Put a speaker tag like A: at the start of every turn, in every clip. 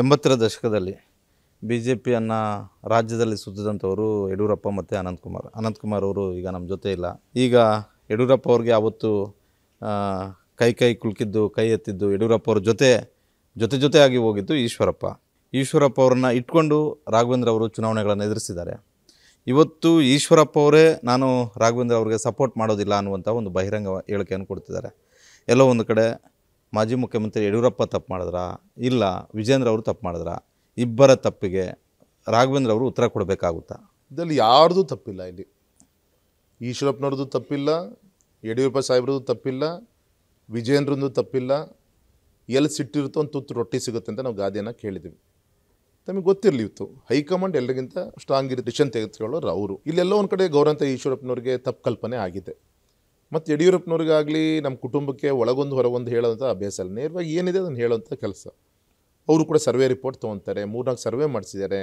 A: ಎಂಬತ್ತರ ದಶಕದಲ್ಲಿ B J ಪಿಯನ್ನು ರಾಜ್ಯದಲ್ಲಿ ಸುತ್ತಿದಂಥವರು ಯಡಿಯೂರಪ್ಪ ಮತ್ತು ಅನಂತಕುಮಾರ್ ಅನಂತಕುಮಾರ್ ಅವರು ಈಗ ನಮ್ಮ ಜೊತೆ ಇಲ್ಲ ಈಗ ಯಡಿಯೂರಪ್ಪ ಅವ್ರಿಗೆ ಆವತ್ತು ಕೈ ಕೈ ಕುಲ್ಕಿದ್ದು ಕೈ ಎತ್ತಿದ್ದು ಯಡಿಯೂರಪ್ಪ ಅವ್ರ ಜೊತೆ ಜೊತೆ ಜೊತೆಯಾಗಿ ಹೋಗಿದ್ದು ಈಶ್ವರಪ್ಪ ಈಶ್ವರಪ್ಪ ಅವ್ರನ್ನ ಇಟ್ಕೊಂಡು ರಾಘವೇಂದ್ರ ಅವರು ಚುನಾವಣೆಗಳನ್ನು ಎದುರಿಸಿದ್ದಾರೆ ಇವತ್ತು ಈಶ್ವರಪ್ಪ ಅವರೇ ನಾನು ರಾಘವೇಂದ್ರ ಅವರಿಗೆ ಸಪೋರ್ಟ್ ಮಾಡೋದಿಲ್ಲ ಅನ್ನುವಂಥ ಒಂದು ಬಹಿರಂಗ ಹೇಳಿಕೆಯನ್ನು ಕೊಡ್ತಿದ್ದಾರೆ ಎಲ್ಲೋ ಒಂದು ಕಡೆ ಮಾಜಿ ಮುಖ್ಯಮಂತ್ರಿ ಯಡಿಯೂರಪ್ಪ ತಪ್ಪು ಮಾಡಿದ್ರಾ ಇಲ್ಲ ವಿಜೇಂದ್ರ ಅವರು ತಪ್ಪು ಮಾಡಿದ್ರ ಇಬ್ಬರ ತಪ್ಪಿಗೆ ರಾಘವೇಂದ್ರ ಅವರು ಉತ್ತರ ಕೊಡಬೇಕಾಗುತ್ತಾ
B: ಇದರಲ್ಲಿ ಯಾರ್ದು ತಪ್ಪಿಲ್ಲ ಇಲ್ಲಿ ಈಶ್ವರಪ್ಪನವ್ರದ್ದು ತಪ್ಪಿಲ್ಲ ಯಡಿಯೂರಪ್ಪ ಸಾಹೇಬ್ರದ್ದು ತಪ್ಪಿಲ್ಲ ವಿಜೇಂದ್ರದ್ದು ತಪ್ಪಿಲ್ಲ ಎಲ್ಲಿ ಸಿಟ್ಟಿರುತ್ತೋ ಒಂದು ತುತ್ತು ರೊಟ್ಟಿ ಸಿಗುತ್ತೆ ಅಂತ ನಾವು ಗಾದೆಯನ್ನು ಕೇಳಿದ್ದೀವಿ ತಮಗೆ ಗೊತ್ತಿರಲಿ ಇತ್ತು ಹೈಕಮಾಂಡ್ ಎಲ್ಲರಿಗಿಂತ ಸ್ಟ್ರಾಂಗ್ ಇರೋ ಡಿಸಿಷನ್ ತೆಗೆದುಕೊಳ್ಳೋರು ಅವರು ಇಲ್ಲೆಲ್ಲೋ ಒಂದು ಕಡೆ ಗೌರಂತ ಈಶ್ವರಪ್ಪನವ್ರಿಗೆ ತಪ್ಪು ಕಲ್ಪನೆ ಆಗಿದೆ ಮತ್ತು ಯಡಿಯೂರಪ್ಪನವ್ರಿಗಾಗಲಿ ನಮ್ಮ ಕುಟುಂಬಕ್ಕೆ ಒಳಗೊಂದು ಹೊರಗೊಂದು ಹೇಳೋಂಥ ಅಭ್ಯಾಸ ಅಲ್ಲ ನೇರವಾಗಿ ಏನಿದೆ ಅದನ್ನು ಹೇಳೋಂಥ ಕೆಲಸ ಅವರು ಕೂಡ ಸರ್ವೆ ರಿಪೋರ್ಟ್ ತೊಗೊತಾರೆ ಮೂರ್ನಾಲ್ಕು ಸರ್ವೆ ಮಾಡಿಸಿದ್ದಾರೆ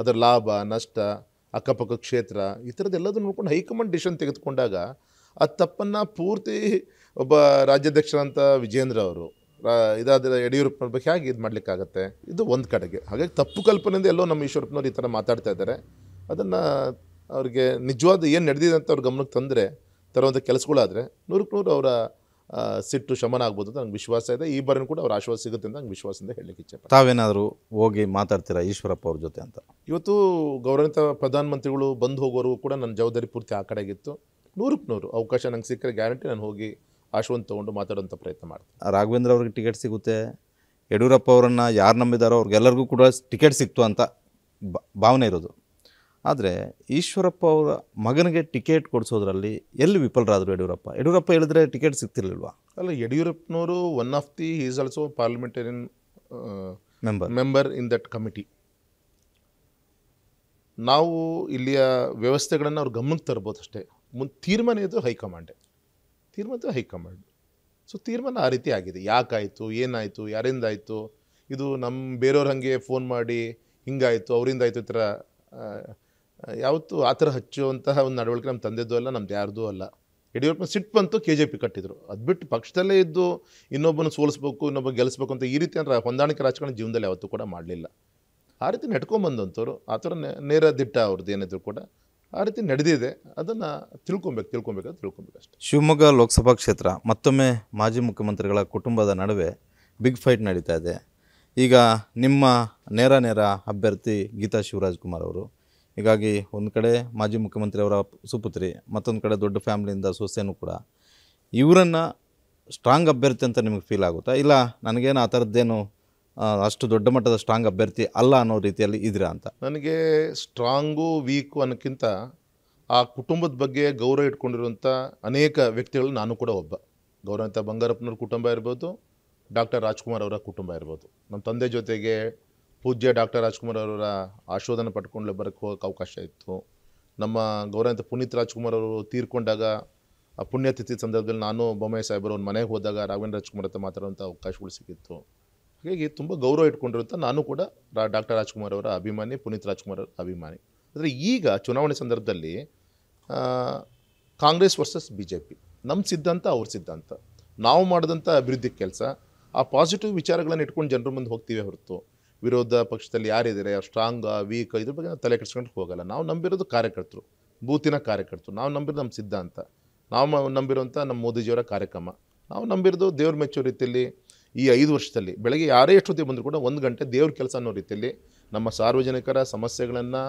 B: ಅದರ ಲಾಭ ನಷ್ಟ ಅಕ್ಕಪಕ್ಕ ಕ್ಷೇತ್ರ ಈ ಥರದ್ದೆಲ್ಲದನ್ನು ನೋಡ್ಕೊಂಡು ಹೈಕಮಾಂಡ್ ಡಿಸಿಷನ್ ತೆಗೆದುಕೊಂಡಾಗ ಆ ತಪ್ಪನ್ನು ಪೂರ್ತಿ ಒಬ್ಬ ರಾಜ್ಯಾಧ್ಯಕ್ಷರಂಥ ವಿಜೇಂದ್ರ ಅವರು ಇದಾದ ಯಡಿಯೂರಪ್ಪನವ್ರ ಬಗ್ಗೆ ಹೇಗೆ ಇದು ಮಾಡಲಿಕ್ಕಾಗತ್ತೆ ಇದು ಒಂದು ಕಡೆಗೆ ಹಾಗಾಗಿ ತಪ್ಪು ಕಲ್ಪನೆಯಿಂದ ಎಲ್ಲೋ ನಮ್ಮ ಈಶ್ವರಪ್ಪನವ್ರು ಈ ಥರ ಮಾತಾಡ್ತಾ ಇದ್ದಾರೆ ಅದನ್ನು ಅವ್ರಿಗೆ ನಿಜವಾದ ಏನು ನಡೆದಿದೆ ಅಂತ ಅವ್ರ ಗಮನಕ್ಕೆ ತಂದರೆ ತರುವಂಥ ಕೆಲಸಗಳಾದರೆ ನೂರಕ್ಕೆ ನೂರು ಅವರ ಸಿಟ್ಟು ಶಮನ ಆಗ್ಬೋದು ಅಂತ ನಂಗೆ ವಿಶ್ವಾಸ ಇದೆ ಈ ಬಾರಿನೂ ಕೂಡ ಅವ್ರ ಆಶ್ವಾಸ ಸಿಗುತ್ತೆ ಅಂತ ನಂಗೆ ವಿಶ್ವಾಸದಿಂದ ಹೇಳಲಿಕ್ಕೆ ಇಚ್ಛೆ
A: ತಾವೇನಾದರೂ ಹೋಗಿ ಮಾತಾಡ್ತೀರಾ ಈಶ್ವರಪ್ಪ ಅವ್ರ ಜೊತೆ ಅಂತ
B: ಇವತ್ತು ಗೌರವಿತ ಪ್ರಧಾನಮಂತ್ರಿಗಳು ಬಂದು ಹೋಗೋರು ಕೂಡ ನನ್ನ ಜವಾಬ್ದಾರಿ ಪೂರ್ತಿ ಆ ಕಡೆಗಿತ್ತು ನೂರಕ್ಕೆ ನೂರು ಅವಕಾಶ ನಂಗೆ ಸಿಕ್ಕರೆ ಗ್ಯಾರಂಟಿ ನಾನು ಹೋಗಿ ಆಶ್ವಾಸ ತೊಗೊಂಡು ಮಾತಾಡೋಂಥ ಪ್ರಯತ್ನ
A: ಮಾಡ್ತೀನಿ ರಾಘವೇಂದ್ರ ಅವ್ರಿಗೆ ಟಿಕೆಟ್ ಸಿಗುತ್ತೆ ಯಡಿಯೂರಪ್ಪ ಅವರನ್ನು ಯಾರು ನಂಬಿದಾರೋ ಅವ್ರಿಗೆಲ್ಲರಿಗೂ ಕೂಡ ಟಿಕೆಟ್ ಸಿಕ್ತು ಅಂತ ಭಾವನೆ ಇರೋದು ಆದರೆ ಈಶ್ವರಪ್ಪ ಅವರ ಮಗನಿಗೆ ಟಿಕೆಟ್ ಕೊಡಿಸೋದ್ರಲ್ಲಿ ಎಲ್ಲಿ ವಿಫಲರಾದರು ಯಡಿಯೂರಪ್ಪ ಯಡಿಯೂರಪ್ಪ ಹೇಳಿದ್ರೆ ಟಿಕೆಟ್ ಸಿಗ್ತಿರ್ಲಿಲ್ವಾ
B: ಅಲ್ಲ ಯಡಿಯೂರಪ್ಪನವರು one of the is also parliamentarian member member in that committee ನಾವು ಇಲ್ಲಿಯ ವ್ಯವಸ್ಥೆಗಳನ್ನು ಅವ್ರು ಗಮನಕ್ಕೆ ತರ್ಬೋದು ಅಷ್ಟೇ ಮುಂದೆ ತೀರ್ಮಾನ ಇದು ಹೈಕಮಾಂಡೆ ತೀರ್ಮಾನ ಹೈಕಮಾಂಡ್ ಸೊ ತೀರ್ಮಾನ ಆ ರೀತಿ ಆಗಿದೆ ಯಾಕಾಯಿತು ಏನಾಯಿತು ಆಯಿತು ಇದು ನಮ್ಮ ಬೇರೆಯವ್ರ ಹಾಗೆ ಫೋನ್ ಮಾಡಿ ಹಿಂಗಾಯಿತು ಅವರಿಂದ ಆಯಿತು ಈ ಥರ ಯಾವತ್ತು ಆ ಥರ ಹಚ್ಚುವಂತಹ ಒಂದು ನಡವಳಿಕೆ ನಮ್ಮ ತಂದೆದ್ದು ಅಲ್ಲ ನಮ್ದು ಯಾರ್ದೂ ಅಲ್ಲ ಯಡಿಯೂರಪ್ಪನ ಸಿಟ್ಟು ಬಂತು ಕೆ ಜೆ ಪಿ ಕಟ್ಟಿದ್ರು ಅದು ಬಿಟ್ಟು ಪಕ್ಷದಲ್ಲೇ ಇದ್ದು ಇನ್ನೊಬ್ಬನ ಸೋಲಿಸ್ಬೇಕು ಇನ್ನೊಬ್ಬ ಗೆಲ್ಲಿಸ್ಬೇಕು ಅಂತ ಈ ರೀತಿ ಅಂದ್ರೆ ಹೊಂದಾಣಿಕೆ ರಾಜಕಾರಣ ಜೀವನದಲ್ಲಿ ಯಾವತ್ತೂ ಕೂಡ ಮಾಡಲಿಲ್ಲ ಆ ರೀತಿ ನೆಟ್ಕೊಂಬಂದಂಥವ್ರು ಆ ಥರ ನೇರ ದಿಟ್ಟ ಅವ್ರದ್ದು ಏನಿದ್ರು ಕೂಡ ಆ ರೀತಿ ನಡೆದಿದೆ ಅದನ್ನು ತಿಳ್ಕೊಬೇಕು ತಿಳ್ಕೊಬೇಕು ತಿಳ್ಕೊಬೇಕು
A: ಅಷ್ಟೇ ಶಿವಮೊಗ್ಗ ಲೋಕಸಭಾ ಕ್ಷೇತ್ರ ಮತ್ತೊಮ್ಮೆ ಮಾಜಿ ಮುಖ್ಯಮಂತ್ರಿಗಳ ಕುಟುಂಬದ ನಡುವೆ ಬಿಗ್ ಫೈಟ್ ನಡೀತಾ ಇದೆ ಈಗ ನಿಮ್ಮ ನೇರ ನೇರ ಅಭ್ಯರ್ಥಿ ಗೀತಾ ಶಿವರಾಜ್ ಕುಮಾರ್ ಅವರು ಹೀಗಾಗಿ ಒಂದು ಕಡೆ ಮಾಜಿ ಮುಖ್ಯಮಂತ್ರಿ ಅವರ ಸುಪುತ್ರಿ ಮತ್ತೊಂದು ಕಡೆ ದೊಡ್ಡ ಫ್ಯಾಮಿಲಿಯಿಂದ ಸೊಸೆಯೂ ಕೂಡ ಇವರನ್ನು ಸ್ಟ್ರಾಂಗ್ ಅಭ್ಯರ್ಥಿ ಅಂತ ನಿಮಗೆ ಫೀಲ್ ಆಗುತ್ತಾ ಇಲ್ಲ ನನಗೇನು ಆ ಥರದ್ದೇನು ಅಷ್ಟು ದೊಡ್ಡ ಮಟ್ಟದ ಸ್ಟ್ರಾಂಗ್ ಅಭ್ಯರ್ಥಿ ಅಲ್ಲ ಅನ್ನೋ ರೀತಿಯಲ್ಲಿ ಇದ್ದೀರಾ ಅಂತ
B: ನನಗೆ ಸ್ಟ್ರಾಂಗು ವೀಕು ಅನ್ನೋಕ್ಕಿಂತ ಆ ಕುಟುಂಬದ ಬಗ್ಗೆ ಗೌರವ ಇಟ್ಕೊಂಡಿರುವಂಥ ಅನೇಕ ವ್ಯಕ್ತಿಗಳು ನಾನು ಕೂಡ ಒಬ್ಬ ಗೌರವಂತ ಬಂಗಾರಪ್ಪನವ್ರ ಕುಟುಂಬ ಇರ್ಬೋದು ಡಾಕ್ಟರ್ ರಾಜ್ಕುಮಾರ್ ಅವರ ಕುಟುಂಬ ಇರ್ಬೋದು ನಮ್ಮ ತಂದೆ ಜೊತೆಗೆ ಪೂಜ್ಯ ಡಾಕ್ಟರ್ ರಾಜ್ಕುಮಾರ್ ಅವರ ಆಶೋಧನ ಪಡ್ಕೊಂಡು ಬರಕ್ಕೆ ಹೋಗೋಕ್ಕೆ ಅವಕಾಶ ಇತ್ತು ನಮ್ಮ ಗೌರವಂತ ಪುನೀತ್ ರಾಜ್ಕುಮಾರ್ ಅವರು ತೀರ್ಕೊಂಡಾಗ ಆ ಪುಣ್ಯತಿಥಿ ಸಂದರ್ಭದಲ್ಲಿ ನಾನು ಬೊಮ್ಮಾಯಿ ಸಾಹೇಬರು ಮನೆಗೆ ಹೋದಾಗ ರಾಘವೇಂದ್ರ ರಾಜ್ಕುಮಾರ್ ಹತ್ರ ಮಾತಾಡುವಂಥ ಅವಕಾಶಗಳು ಸಿಕ್ಕಿತ್ತು ಹಾಗಾಗಿ ತುಂಬ ಗೌರವ ಇಟ್ಕೊಂಡಿರುತ್ತೆ ನಾನು ಕೂಡ ರಾ ಡಾಕ್ಟರ್ ರಾಜ್ಕುಮಾರ್ ಅವರ ಅಭಿಮಾನಿ ಪುನೀತ್ ರಾಜ್ಕುಮಾರ್ ಅವರ ಅಭಿಮಾನಿ ಆದರೆ ಈಗ ಚುನಾವಣೆ ಸಂದರ್ಭದಲ್ಲಿ Congress versus B J P ನಮ್ಮ ಸಿದ್ಧಾಂತ ಅವ್ರ ಸಿದ್ಧಾಂತ ನಾವು ಮಾಡಿದಂಥ ಅಭಿವೃದ್ಧಿ ಕೆಲಸ ಆ ಪಾಸಿಟಿವ್ ವಿಚಾರಗಳನ್ನು ಇಟ್ಕೊಂಡು ಜನರ ಮುಂದೆ ಹೋಗ್ತೀವಿ ಹೊರತು ವಿರೋಧ ಪಕ್ಷದಲ್ಲಿ ಯಾರಿದ್ದಾರೆ ಸ್ಟ್ರಾಂಗ ವೀಕ್ ಇದ್ರ ಬಗ್ಗೆ ನಾವು ತಲೆ ಕೆಡ್ಸ್ಕೊಂಡು ಹೋಗಲ್ಲ ನಾವು ನಂಬಿರೋದು ಕಾರ್ಯಕರ್ತರು ಬೂತಿನ ಕಾರ್ಯಕರ್ತರು ನಾವು ನಂಬಿರೋದು ನಮ್ಮ ಸಿದ್ಧಾಂತ ನಾವು ನಂಬಿರುವಂಥ ನಮ್ಮ ಮೋದಿಜಿಯವರ ಕಾರ್ಯಕ್ರಮ ನಾವು ನಂಬಿರೋದು ದೇವ್ರ ಮೆಚ್ಚೋ ರೀತಿಯಲ್ಲಿ ಈ ಐದು ವರ್ಷದಲ್ಲಿ ಬೆಳಗ್ಗೆ ಯಾರೇ ಎಷ್ಟೊತ್ತಿಗೆ ಬಂದರೂ ಕೂಡ ಒಂದು ಗಂಟೆ ದೇವ್ರ ಕೆಲಸ ಅನ್ನೋ ರೀತಿಯಲ್ಲಿ ನಮ್ಮ ಸಾರ್ವಜನಿಕರ ಸಮಸ್ಯೆಗಳನ್ನು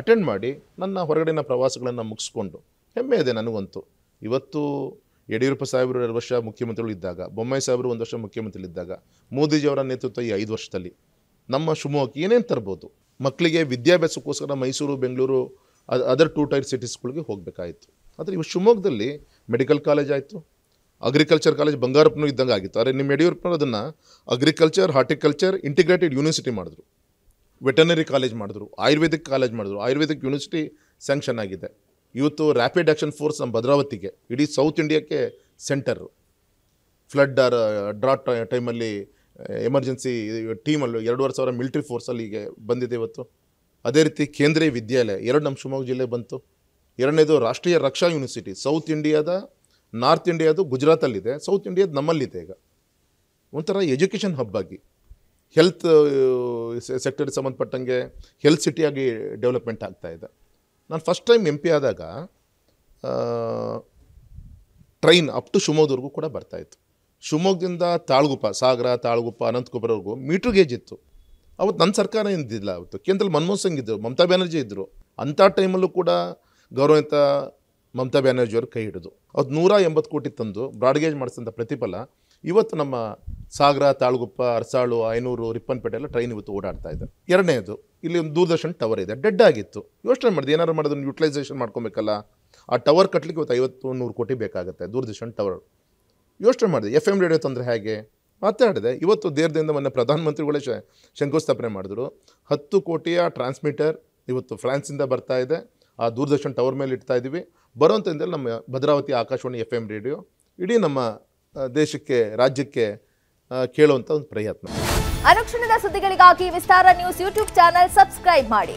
B: ಅಟೆಂಡ್ ಮಾಡಿ ನನ್ನ ಹೊರಗಡೆನ ಪ್ರವಾಸಗಳನ್ನು ಮುಗಿಸ್ಕೊಂಡು ಹೆಮ್ಮೆ ಇದೆ ನನಗಂತೂ ಇವತ್ತು ಯಡಿಯೂರಪ್ಪ ಸಾಹೇಬರು ಎರಡು ವರ್ಷ ಮುಖ್ಯಮಂತ್ರಿಗಳು ಇದ್ದಾಗ ಬೊಮ್ಮಾಯಿ ಸಾಹೇಬರು ಒಂದು ವರ್ಷ ಮುಖ್ಯಮಂತ್ರಿಗಳಿದ್ದಾಗ ಮೋದಿಜಿಯವರ ನೇತೃತ್ವ ಈ ಐದು ವರ್ಷದಲ್ಲಿ ನಮ್ಮ ಶಿವಮೊಗ್ಗಕ್ಕೆ ಏನೇನು ತರ್ಬೋದು ಮಕ್ಕಳಿಗೆ ವಿದ್ಯಾಭ್ಯಾಸಕ್ಕೋಸ್ಕರ Mysuru Bengaluru other two tier ಸಿಟೀಸ್ಗಳಿಗೆ ಹೋಗಬೇಕಾಯಿತು ಆದರೆ ಇವು ಶಿವಮೊಗ್ಗದಲ್ಲಿ ಮೆಡಿಕಲ್ ಕಾಲೇಜ್ ಆಯಿತು ಅಗ್ರಿಕಲ್ಚರ್ ಕಾಲೇಜ್ ಬಂಗಾರಪ್ಪನೂ ಇದ್ದಂಗೆ ಆಗಿತ್ತು ಆದರೆ ನಿಮ್ಮ ಯಡಿಯೂರಪ್ಪನ ಅದನ್ನು ಅಗ್ರಿಕಲ್ಚರ್ ಹಾರ್ಟಿಕಲ್ಚರ್ ಇಂಟಿಗ್ರೇಟೆಡ್ ಯೂನಿವರ್ಸಿಟಿ ಮಾಡಿದ್ರು ವೆಟನರಿ ಕಾಲೇಜ್ ಮಾಡಿದ್ರು ಆಯುರ್ವೇದಿಕ್ ಕಾಲೇಜ್ ಮಾಡಿದ್ರು ಆಯುರ್ವೇದಿಕ್ ಯೂನಿವರ್ಸಿಟಿ ಸ್ಯಾಂಕ್ಷನ್ ಆಗಿದೆ ಇವತ್ತು ರ್ಯಾಪಿಡ್ ಆ್ಯಕ್ಷನ್ ಫೋರ್ಸ್ ನಮ್ಮ ಭದ್ರಾವತಿಗೆ ಇಡೀ ಸೌತ್ ಇಂಡಿಯಾಕ್ಕೆ ಸೆಂಟರು ಫ್ಲಡ್ ಡ್ರಾ ಟೈಮಲ್ಲಿ ಎಮರ್ಜೆನ್ಸಿ ಟೀಮಲ್ಲೂ ಎರಡೂವರೆ ಸಾವಿರ ಮಿಲ್ಟ್ರಿ ಫೋರ್ಸಲ್ಲಿ ಈಗ ಬಂದಿದೆ ಇವತ್ತು ಅದೇ ರೀತಿ ಕೇಂದ್ರೀಯ ವಿದ್ಯಾಲಯ ಎರಡು ನಮ್ಮ ಶಿವಮೊಗ್ಗ ಜಿಲ್ಲೆ ಬಂತು ಎರಡನೇದು ರಾಷ್ಟ್ರೀಯ ರಕ್ಷಾ ಯೂನಿವರ್ಸಿಟಿ ಸೌತ್ ಇಂಡಿಯಾದ ನಾರ್ತ್ ಇಂಡಿಯಾದು ಗುಜರಾತಲ್ಲಿದೆ ಸೌತ್ ಇಂಡಿಯಾದ ನಮ್ಮಲ್ಲಿದೆ ಈಗ ಒಂಥರ ಎಜುಕೇಷನ್ ಹಬ್ ಆಗಿ ಹೆಲ್ತ್ ಸೆಕ್ಟರ್ಗೆ ಸಂಬಂಧಪಟ್ಟಂಗೆ ಹೆಲ್ತ್ ಸಿಟಿಯಾಗಿ ಡೆವಲಪ್ಮೆಂಟ್ ಆಗ್ತಾಯಿದೆ ನಾನು ಫಸ್ಟ್ ಟೈಮ್ ಎಂ ಪಿ ಆದಾಗ ಟ್ರೈನ್ ಅಪ್ ಟು ಶಿವಮೊಗ್ಗದವರೆಗೂ ಕೂಡ ಬರ್ತಾಯಿತ್ತು ಶಿವಮೊಗ್ಗದಿಂದ ತಾಳ್ಗುಪ್ಪ ಸಾಗರ ತಾಳ್ಗುಪ್ಪ ಅನಂತಕುಮಾರ್ವರೆಗೂ ಮೀಟ್ರ್ ಗೇಜ್ ಇತ್ತು ಅವತ್ತು ನನ್ನ ಸರ್ಕಾರ ಇದ್ದಿಲ್ಲ ಅವತ್ತು ಕೇಂದ್ರದಲ್ಲಿ ಮನಮೋಹನ್ ಸಿಂಗ್ ಇದ್ದರು ಮಮತಾ ಬ್ಯಾನರ್ಜಿ ಇದ್ದರು ಅಂಥ ಟೈಮಲ್ಲೂ ಕೂಡ ಗೌರವಿತ ಮಮತಾ ಅವರು ಕೈ ಹಿಡಿದು ಅದು ನೂರ ಎಂಬತ್ತು ಕೋಟಿ ತಂದು ಬ್ರಾಡ್ಗೇಜ್ ಮಾಡಿಸಿದಂಥ ಪ್ರತಿಫಲ ಇವತ್ತು ನಮ್ಮ ಸಾಗರ ತಾಳ್ಗುಪ್ಪ ಅರಸಾಳು ಐನೂರು ರಿಪ್ಪನ್ಪೇಟೆ ಎಲ್ಲ ಟ್ರೈನ್ ಇವತ್ತು ಓಡಾಡ್ತಾ ಇದೆ ಎರಡನೇದು ಇಲ್ಲಿ ಒಂದು ದೂರದರ್ಶನ್ ಟವರ್ ಇದೆ ಡೆಡ್ ಆಗಿತ್ತು ಯೋಚನೆ ಮಾಡಿದೆ ಏನಾರು ಮಾಡೋದನ್ನು ಯುಟಿಲೈಸೇಷನ್ ಮಾಡ್ಕೊಬೇಕಲ್ಲ ಆ ಟವರ್ ಕಟ್ಟಲಿಕ್ಕೆ ಇವತ್ತು ಐವತ್ತು ನೂರು ಕೋಟಿ ಬೇಕಾಗುತ್ತೆ ದೂರದರ್ಶನ್ ಟವರ್ ಯೋಚನೆ ಮಾಡಿದೆ ಎಫ್ ಎಮ್ ರೇಡಿಯೋ ತೊಂದರೆ ಹೇಗೆ ಮಾತಾಡಿದೆ ಇವತ್ತು ದೇರ್ದಿಂದ ಮೊನ್ನೆ ಪ್ರಧಾನಮಂತ್ರಿಗಳೇ ಶ ಶಂಕುಸ್ಥಾಪನೆ ಮಾಡಿದ್ರು ಹತ್ತು ಕೋಟಿಯ ಟ್ರಾನ್ಸ್ಮಿಟರ್ ಇವತ್ತು ಫ್ರಾನ್ಸಿಂದ ಬರ್ತಾ ಇದೆ ಆ ದೂರದರ್ಶನ್ ಟವರ್ ಮೇಲೆ ಇಡ್ತಾ ಇದ್ದೀವಿ ಬರೋಂಥದ್ದು ನಮ್ಮ Bhadravati Akashvani F M radio ಇಡೀ ನಮ್ಮ ದೇಶಕ್ಕೆ ರಾಜ್ಯಕ್ಕೆ ಕೇಳುವಂಥ ಒಂದು ಪ್ರಯತ್ನ
A: ಅನುಕ್ಷಣದ ಸುದ್ದಿಗಳಿಗಾಗಿ Vistara news YouTube channel subscribe ಮಾಡಿ